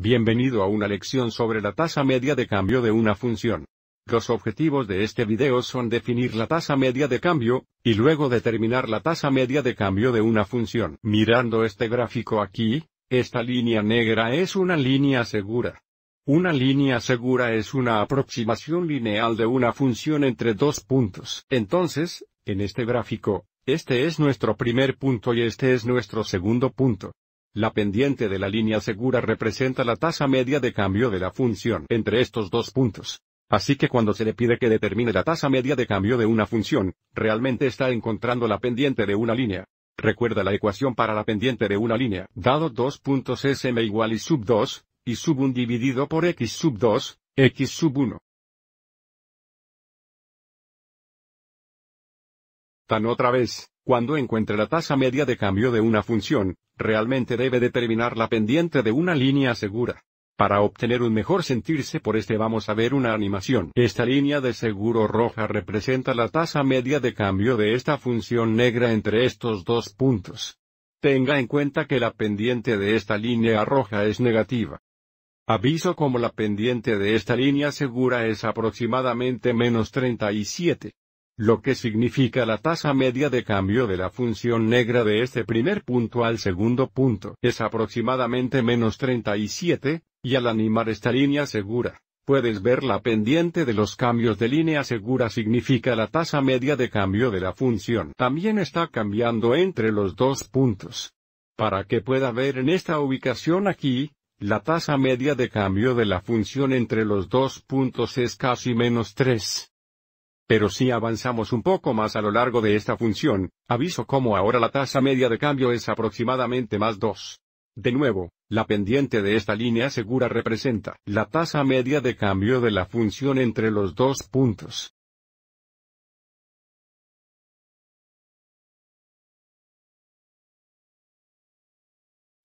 Bienvenido a una lección sobre la tasa media de cambio de una función. Los objetivos de este video son definir la tasa media de cambio, y luego determinar la tasa media de cambio de una función. Mirando este gráfico aquí, esta línea negra es una línea segura. Una línea segura es una aproximación lineal de una función entre dos puntos. Entonces, en este gráfico, este es nuestro primer punto y este es nuestro segundo punto. La pendiente de la línea segura representa la tasa media de cambio de la función entre estos dos puntos. Así que cuando se le pide que determine la tasa media de cambio de una función, realmente está encontrando la pendiente de una línea. Recuerda la ecuación para la pendiente de una línea, dado dos puntos m igual y sub 2, y sub 1 dividido por x sub 2, x sub 1. Tan otra vez. Cuando encuentre la tasa media de cambio de una función, realmente debe determinar la pendiente de una línea segura. Para obtener un mejor sentirse por este vamos a ver una animación. Esta línea de seguro roja representa la tasa media de cambio de esta función negra entre estos dos puntos. Tenga en cuenta que la pendiente de esta línea roja es negativa. Aviso como la pendiente de esta línea segura es aproximadamente menos 37 lo que significa la tasa media de cambio de la función negra de este primer punto al segundo punto es aproximadamente menos 37, y al animar esta línea segura, puedes ver la pendiente de los cambios de línea segura significa la tasa media de cambio de la función también está cambiando entre los dos puntos. Para que pueda ver en esta ubicación aquí, la tasa media de cambio de la función entre los dos puntos es casi menos 3. Pero si avanzamos un poco más a lo largo de esta función, aviso como ahora la tasa media de cambio es aproximadamente más 2. De nuevo, la pendiente de esta línea segura representa la tasa media de cambio de la función entre los dos puntos.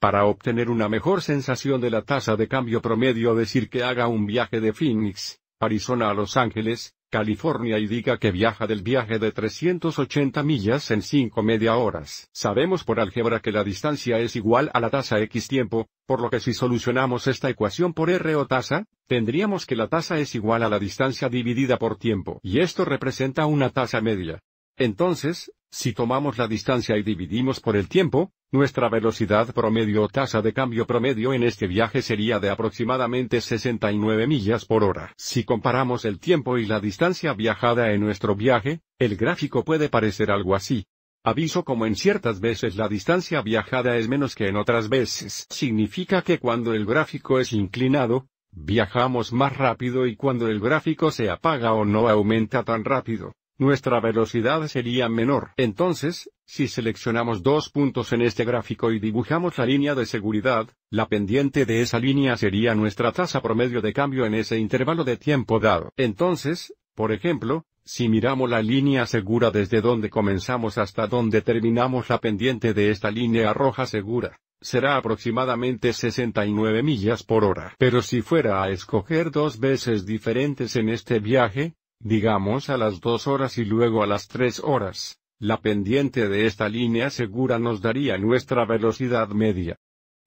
Para obtener una mejor sensación de la tasa de cambio promedio decir que haga un viaje de Phoenix, Arizona a Los Ángeles, California y diga que viaja del viaje de 380 millas en 5 media horas. Sabemos por álgebra que la distancia es igual a la tasa x tiempo, por lo que si solucionamos esta ecuación por r o tasa, tendríamos que la tasa es igual a la distancia dividida por tiempo. Y esto representa una tasa media. Entonces, si tomamos la distancia y dividimos por el tiempo, nuestra velocidad promedio o tasa de cambio promedio en este viaje sería de aproximadamente 69 millas por hora. Si comparamos el tiempo y la distancia viajada en nuestro viaje, el gráfico puede parecer algo así. Aviso como en ciertas veces la distancia viajada es menos que en otras veces. Significa que cuando el gráfico es inclinado, viajamos más rápido y cuando el gráfico se apaga o no aumenta tan rápido, nuestra velocidad sería menor. Entonces, si seleccionamos dos puntos en este gráfico y dibujamos la línea de seguridad, la pendiente de esa línea sería nuestra tasa promedio de cambio en ese intervalo de tiempo dado. Entonces, por ejemplo, si miramos la línea segura desde donde comenzamos hasta donde terminamos la pendiente de esta línea roja segura, será aproximadamente 69 millas por hora. Pero si fuera a escoger dos veces diferentes en este viaje, digamos a las 2 horas y luego a las 3 horas, la pendiente de esta línea segura nos daría nuestra velocidad media.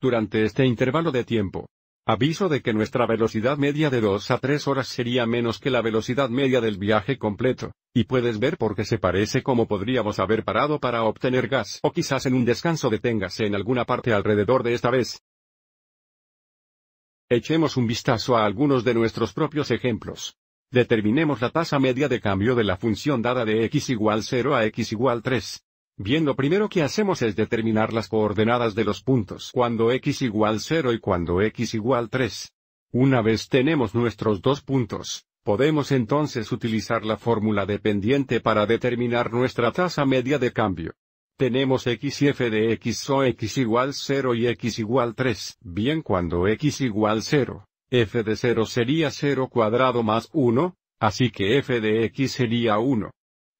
Durante este intervalo de tiempo, aviso de que nuestra velocidad media de 2 a 3 horas sería menos que la velocidad media del viaje completo, y puedes ver por qué se parece como podríamos haber parado para obtener gas o quizás en un descanso deténgase en alguna parte alrededor de esta vez. Echemos un vistazo a algunos de nuestros propios ejemplos. Determinemos la tasa media de cambio de la función dada de x igual 0 a x igual 3. Bien, lo primero que hacemos es determinar las coordenadas de los puntos cuando x igual 0 y cuando x igual 3. Una vez tenemos nuestros dos puntos, podemos entonces utilizar la fórmula dependiente para determinar nuestra tasa media de cambio. Tenemos x y f de x o x igual 0 y x igual 3. Bien, cuando x igual 0, f de 0 sería 0 cuadrado más 1, así que f de x sería 1.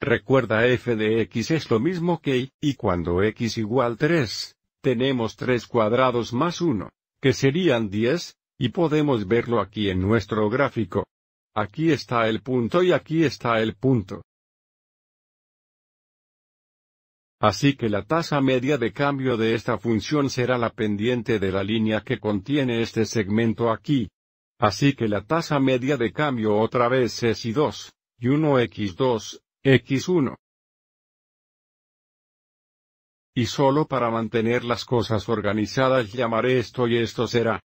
Recuerda f de x es lo mismo que y, y cuando x igual 3, tenemos 3 cuadrados más 1, que serían 10, y podemos verlo aquí en nuestro gráfico. Aquí está el punto y aquí está el punto. Así que la tasa media de cambio de esta función será la pendiente de la línea que contiene este segmento aquí. Así que la tasa media de cambio otra vez es y 2 y 1x2, x1. Y solo para mantener las cosas organizadas llamaré esto y esto será.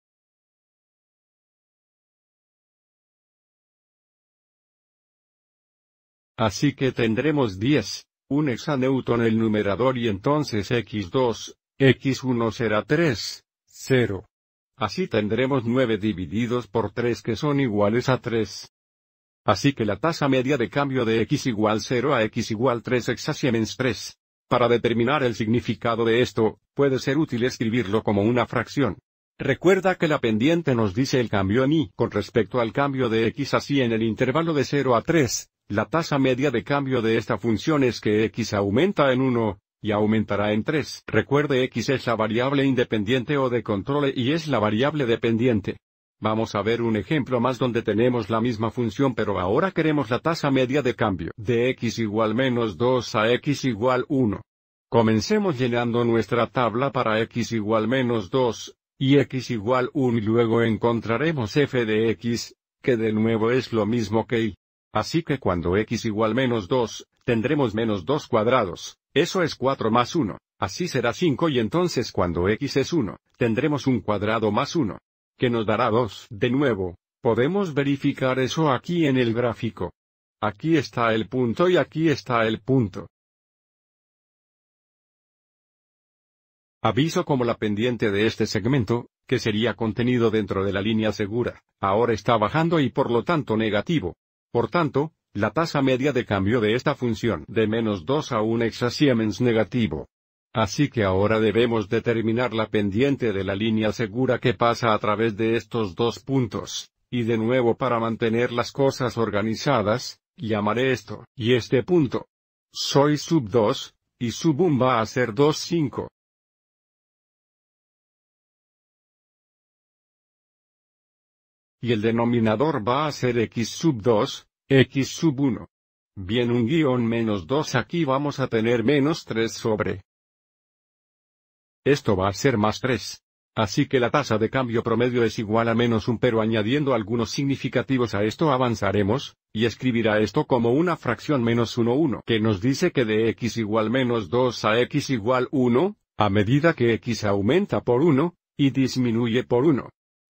Así que tendremos 10, un hexaneutón el numerador y entonces x2, x1 será 3, 0. Así tendremos 9 divididos por 3 que son iguales a 3. Así que la tasa media de cambio de x igual 0 a x igual 3 hexasiemens 3. Para determinar el significado de esto, puede ser útil escribirlo como una fracción. Recuerda que la pendiente nos dice el cambio en y con respecto al cambio de x así en el intervalo de 0 a 3, la tasa media de cambio de esta función es que x aumenta en 1, y aumentará en 3. Recuerde x es la variable independiente o de control e y es la variable dependiente. Vamos a ver un ejemplo más donde tenemos la misma función pero ahora queremos la tasa media de cambio de x igual menos 2 a x igual 1. Comencemos llenando nuestra tabla para x igual menos 2 y x igual 1 y luego encontraremos f de x, que de nuevo es lo mismo que y. Así que cuando x igual menos 2, tendremos menos 2 cuadrados, eso es 4 más 1, así será 5 y entonces cuando x es 1, tendremos un cuadrado más 1, que nos dará 2. De nuevo, podemos verificar eso aquí en el gráfico. Aquí está el punto y aquí está el punto. Aviso como la pendiente de este segmento, que sería contenido dentro de la línea segura, ahora está bajando y por lo tanto negativo. Por tanto, la tasa media de cambio de esta función de menos 2 a un exasiemens negativo. Así que ahora debemos determinar la pendiente de la línea segura que pasa a través de estos dos puntos, y de nuevo para mantener las cosas organizadas, llamaré esto y este punto. Soy sub 2, y sub 1 va a ser 2 5. Y el denominador va a ser x sub 2, x sub 1. Bien un guión menos 2 aquí vamos a tener menos 3 sobre. Esto va a ser más 3. Así que la tasa de cambio promedio es igual a menos 1 pero añadiendo algunos significativos a esto avanzaremos, y escribirá esto como una fracción menos 1 1 que nos dice que de x igual menos 2 a x igual 1, a medida que x aumenta por 1, y disminuye por 1.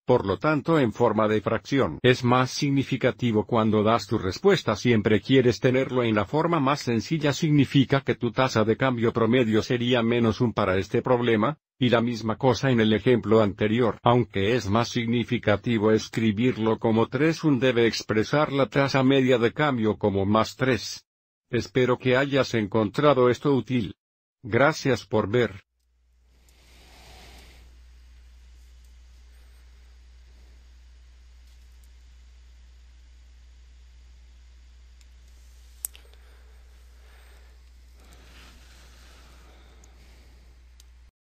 Por lo tanto en forma de fracción es más significativo cuando das tu respuesta siempre quieres tenerlo en la forma más sencilla significa que tu tasa de cambio promedio sería menos un para este problema, y la misma cosa en el ejemplo anterior. Aunque es más significativo escribirlo como 3 un debe expresar la tasa media de cambio como más 3. Espero que hayas encontrado esto útil. Gracias por ver.